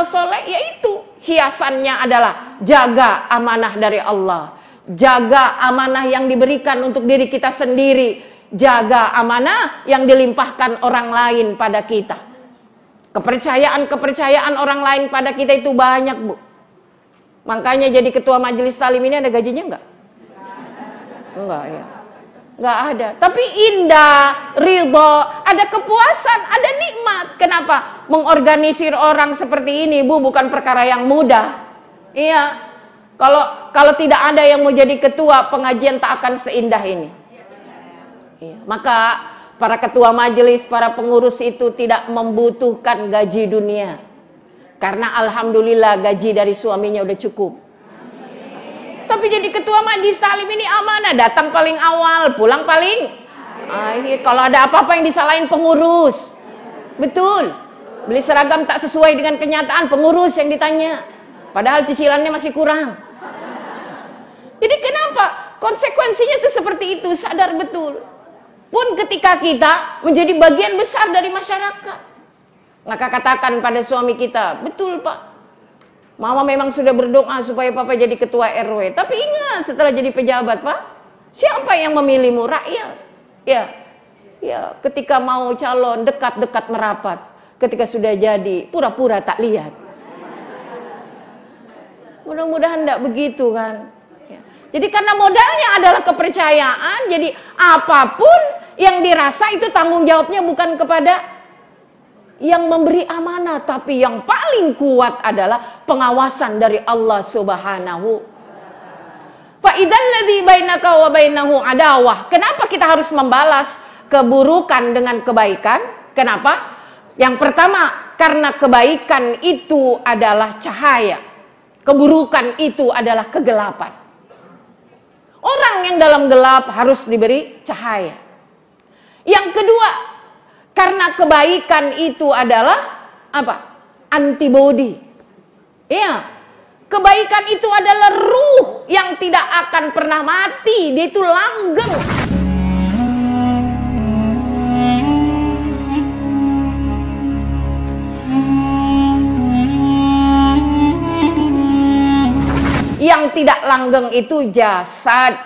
amal soleh yaitu hiasannya adalah jaga amanah dari Allah. Jaga amanah yang diberikan untuk diri kita sendiri. Jaga amanah yang dilimpahkan orang lain pada kita. Kepercayaan-kepercayaan orang lain pada kita itu banyak bu. Makanya jadi ketua majelis talim ini ada gajinya enggak? Enggak ya. Gak ada. Tapi indah, ridho, ada kepuasan, ada nikmat. Kenapa? Mengorganisir orang seperti ini, Bu, bukan perkara yang mudah. Iya. Kalau kalau tidak ada yang mau jadi ketua, pengajian tak akan seindah ini. Iya. Maka para ketua majelis, para pengurus itu tidak membutuhkan gaji dunia. Karena alhamdulillah gaji dari suaminya udah cukup jadi ketua majlis salim ini amanah, datang paling awal, pulang paling akhir. Kalau ada apa-apa yang disalahin pengurus. Betul. Beli seragam tak sesuai dengan kenyataan pengurus yang ditanya. Padahal cicilannya masih kurang. Jadi kenapa? Konsekuensinya itu seperti itu, sadar betul. Pun ketika kita menjadi bagian besar dari masyarakat. Maka katakan pada suami kita, betul pak, Mama memang sudah berdoa supaya papa jadi ketua RW. Tapi ingat setelah jadi pejabat pak, siapa yang memilihmu? Rakyat. Ya, ya ketika mau calon dekat-dekat merapat. Ketika sudah jadi, pura-pura tak lihat. Mudah-mudahan tidak begitu kan. Ya. Jadi karena modalnya adalah kepercayaan, jadi apapun yang dirasa itu tanggung jawabnya bukan kepada yang memberi amanah, tapi yang paling kuat adalah pengawasan dari Allah Subhanahu wa bainahu adawah. Kenapa kita harus membalas keburukan dengan kebaikan? Kenapa? Yang pertama, karena kebaikan itu adalah cahaya. Keburukan itu adalah kegelapan. Orang yang dalam gelap harus diberi cahaya. Yang kedua, karena kebaikan itu adalah apa? Antibodi. Iya. Kebaikan itu adalah ruh yang tidak akan pernah mati. Dia itu langgeng. Yang tidak langgeng itu jasad.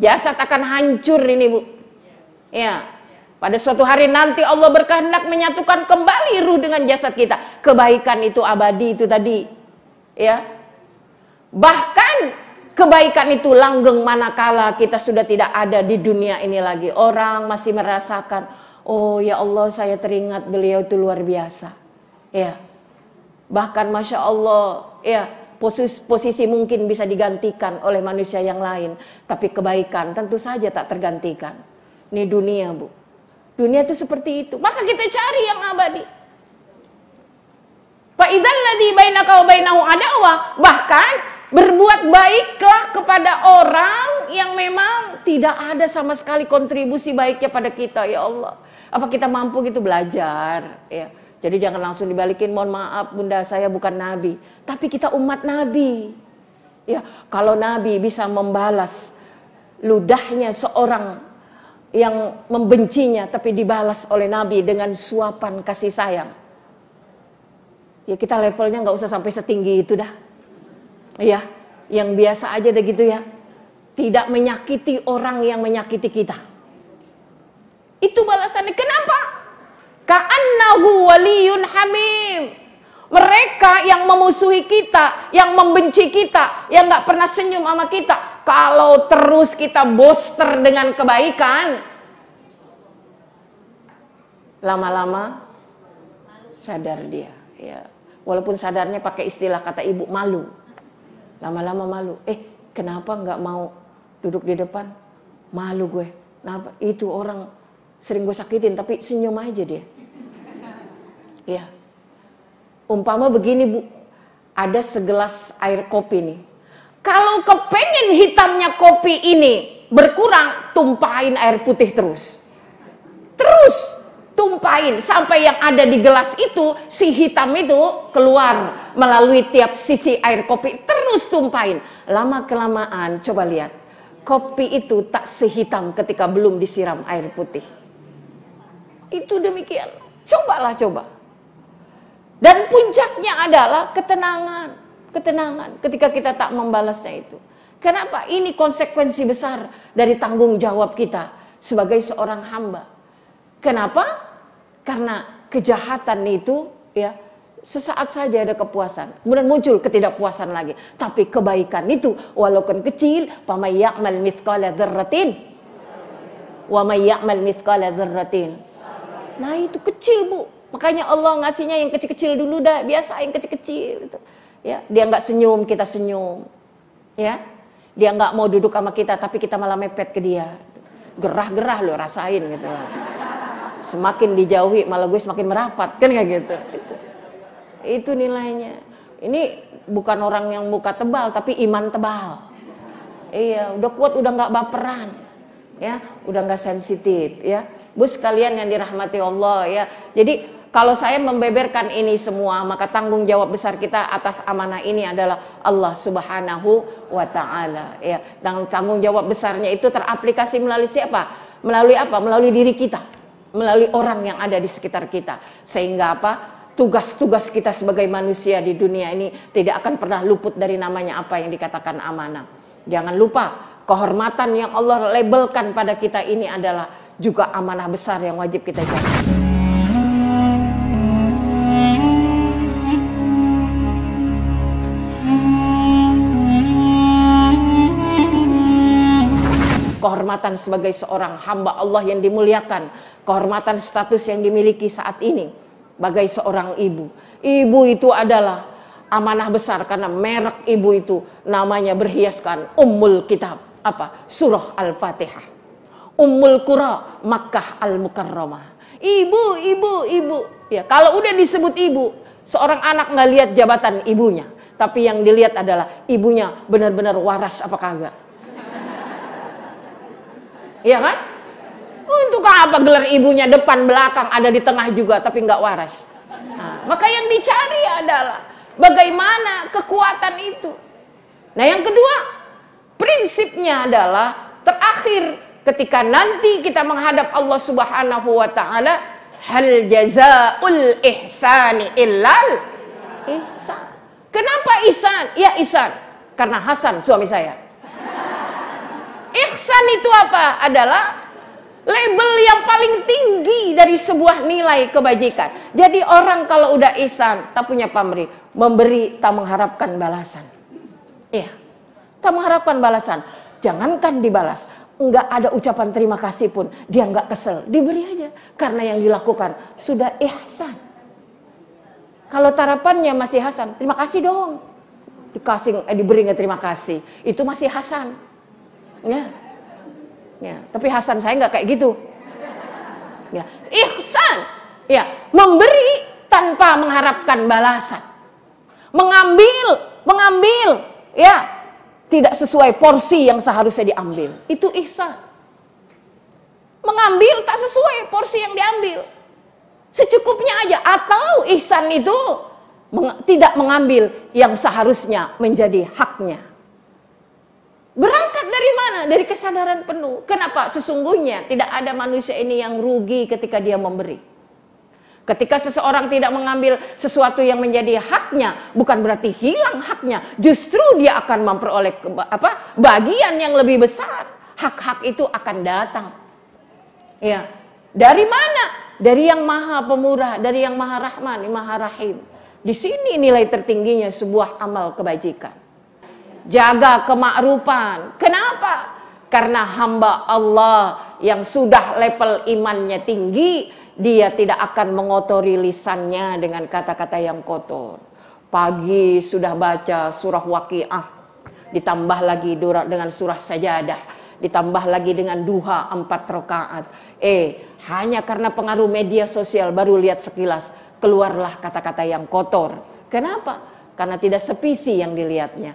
Jasad akan hancur ini, Bu. Ya. Pada suatu hari nanti Allah berkehendak menyatukan kembali ruh dengan jasad kita. Kebaikan itu abadi itu tadi. Ya. Bahkan kebaikan itu langgeng manakala kita sudah tidak ada di dunia ini lagi. Orang masih merasakan, "Oh ya Allah, saya teringat beliau itu luar biasa." Ya. Bahkan Masya Allah, ya, posisi, posisi mungkin bisa digantikan oleh manusia yang lain, tapi kebaikan tentu saja tak tergantikan. Ini dunia, Bu. Dunia itu seperti itu. Maka kita cari yang abadi. Fa'idhal ladhi bainaka wa bainahu adawa. Bahkan berbuat baiklah kepada orang yang memang tidak ada sama sekali kontribusi baiknya pada kita ya Allah. Apa kita mampu gitu belajar ya. Jadi jangan langsung dibalikin mohon maaf bunda saya bukan nabi. Tapi kita umat nabi. Ya, kalau nabi bisa membalas ludahnya seorang yang membencinya tapi dibalas oleh Nabi dengan suapan kasih sayang. Ya kita levelnya nggak usah sampai setinggi itu dah. Iya, yang biasa aja deh gitu ya. Tidak menyakiti orang yang menyakiti kita. Itu balasannya kenapa? Ka'annahu waliyun hamid mereka yang memusuhi kita, yang membenci kita, yang nggak pernah senyum sama kita, kalau terus kita booster dengan kebaikan, lama-lama sadar dia. Ya, walaupun sadarnya pakai istilah kata ibu malu, lama-lama malu. Eh, kenapa nggak mau duduk di depan? Malu gue. Kenapa? Itu orang sering gue sakitin, tapi senyum aja dia. Iya. Umpama begini bu, ada segelas air kopi nih. Kalau kepengen hitamnya kopi ini berkurang, tumpahin air putih terus. Terus tumpahin sampai yang ada di gelas itu si hitam itu keluar melalui tiap sisi air kopi terus tumpahin lama kelamaan coba lihat kopi itu tak sehitam ketika belum disiram air putih itu demikian cobalah coba dan puncaknya adalah ketenangan, ketenangan ketika kita tak membalasnya itu. Kenapa? Ini konsekuensi besar dari tanggung jawab kita sebagai seorang hamba. Kenapa? Karena kejahatan itu ya sesaat saja ada kepuasan, kemudian muncul ketidakpuasan lagi. Tapi kebaikan itu walaupun kecil, pamay ya'mal mithqala dzarratin wa may ya'mal mithqala Nah, itu kecil, Bu. Makanya Allah ngasihnya yang kecil-kecil dulu dah, biasa yang kecil-kecil itu Ya, dia nggak senyum, kita senyum. Ya. Dia nggak mau duduk sama kita tapi kita malah mepet ke dia. Gerah-gerah lo rasain gitu. Semakin dijauhi malah gue semakin merapat kan kayak gitu. Itu. Itu nilainya. Ini bukan orang yang muka tebal tapi iman tebal. Iya, udah kuat, udah nggak baperan. Ya, udah nggak sensitif ya. Bus kalian yang dirahmati Allah ya. Jadi kalau saya membeberkan ini semua, maka tanggung jawab besar kita atas amanah ini adalah Allah Subhanahu wa taala. Ya, tanggung jawab besarnya itu teraplikasi melalui siapa? Melalui apa? Melalui diri kita, melalui orang yang ada di sekitar kita. Sehingga apa? Tugas-tugas kita sebagai manusia di dunia ini tidak akan pernah luput dari namanya apa yang dikatakan amanah. Jangan lupa kehormatan yang Allah labelkan pada kita ini adalah juga amanah besar yang wajib kita jaga. kehormatan sebagai seorang hamba Allah yang dimuliakan, kehormatan status yang dimiliki saat ini sebagai seorang ibu. Ibu itu adalah amanah besar karena merek ibu itu namanya berhiaskan Ummul Kitab apa? Surah Al-Fatihah. Ummul Qura Makkah Al-Mukarramah. Ibu, ibu, ibu. Ya, kalau udah disebut ibu, seorang anak nggak lihat jabatan ibunya, tapi yang dilihat adalah ibunya benar-benar waras apa kagak Iya kan? Untuk apa gelar ibunya depan belakang ada di tengah juga tapi nggak waras. Nah, maka yang dicari adalah bagaimana kekuatan itu. Nah yang kedua prinsipnya adalah terakhir ketika nanti kita menghadap Allah Subhanahu Wa Taala hal jazaul ihsani illal ihsan. Kenapa ihsan? Ya ihsan karena Hasan suami saya. Ihsan itu apa? Adalah label yang paling tinggi dari sebuah nilai kebajikan. Jadi orang kalau udah ihsan, tak punya pamrih, memberi tak mengharapkan balasan. Iya. Tak mengharapkan balasan. Jangankan dibalas, enggak ada ucapan terima kasih pun dia enggak kesel diberi aja karena yang dilakukan sudah ihsan kalau tarapannya masih Hasan terima kasih dong dikasih eh, diberi nggak terima kasih itu masih Hasan ya Ya, tapi Hasan saya nggak kayak gitu. Ya, ihsan. Ya, memberi tanpa mengharapkan balasan. Mengambil, mengambil, ya, tidak sesuai porsi yang seharusnya diambil. Itu ihsan. Mengambil tak sesuai porsi yang diambil. Secukupnya aja atau ihsan itu tidak mengambil yang seharusnya menjadi haknya. Berangkat dari mana? Dari kesadaran penuh. Kenapa? Sesungguhnya tidak ada manusia ini yang rugi ketika dia memberi. Ketika seseorang tidak mengambil sesuatu yang menjadi haknya, bukan berarti hilang haknya. Justru dia akan memperoleh apa? bagian yang lebih besar. Hak-hak itu akan datang. Ya. Dari mana? Dari yang Maha Pemurah, dari yang Maha Rahman, Maha Rahim. Di sini nilai tertingginya sebuah amal kebajikan jaga kemakrupan. Kenapa? Karena hamba Allah yang sudah level imannya tinggi, dia tidak akan mengotori lisannya dengan kata-kata yang kotor. Pagi sudah baca surah Waqiah, ditambah lagi dengan surah Sajadah ditambah lagi dengan duha empat rakaat. Eh, hanya karena pengaruh media sosial baru lihat sekilas keluarlah kata-kata yang kotor. Kenapa? Karena tidak sepisi yang dilihatnya.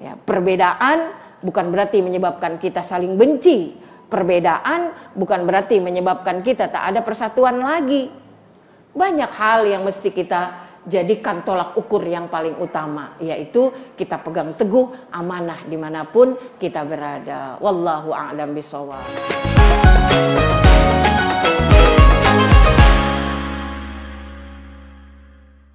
Ya, perbedaan bukan berarti menyebabkan kita saling benci. Perbedaan bukan berarti menyebabkan kita tak ada persatuan lagi. Banyak hal yang mesti kita jadikan tolak ukur yang paling utama yaitu kita pegang teguh amanah dimanapun kita berada. Wallahu a'lam bishawab.